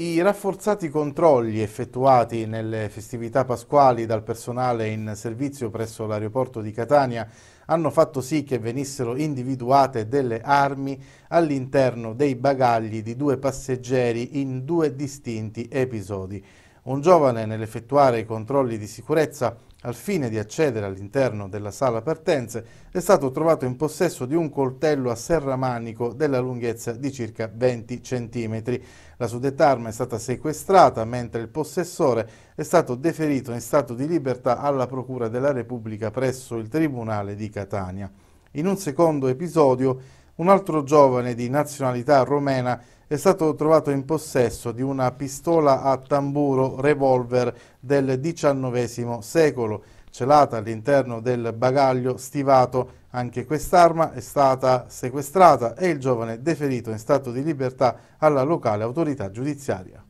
I rafforzati controlli effettuati nelle festività pasquali dal personale in servizio presso l'aeroporto di Catania hanno fatto sì che venissero individuate delle armi all'interno dei bagagli di due passeggeri in due distinti episodi. Un giovane nell'effettuare i controlli di sicurezza al fine di accedere all'interno della sala partenze è stato trovato in possesso di un coltello a serramanico della lunghezza di circa 20 cm. La suddetta arma è stata sequestrata mentre il possessore è stato deferito in stato di libertà alla Procura della Repubblica presso il Tribunale di Catania. In un secondo episodio un altro giovane di nazionalità romena è stato trovato in possesso di una pistola a tamburo revolver del XIX secolo, celata all'interno del bagaglio stivato. Anche quest'arma è stata sequestrata e il giovane deferito in stato di libertà alla locale autorità giudiziaria.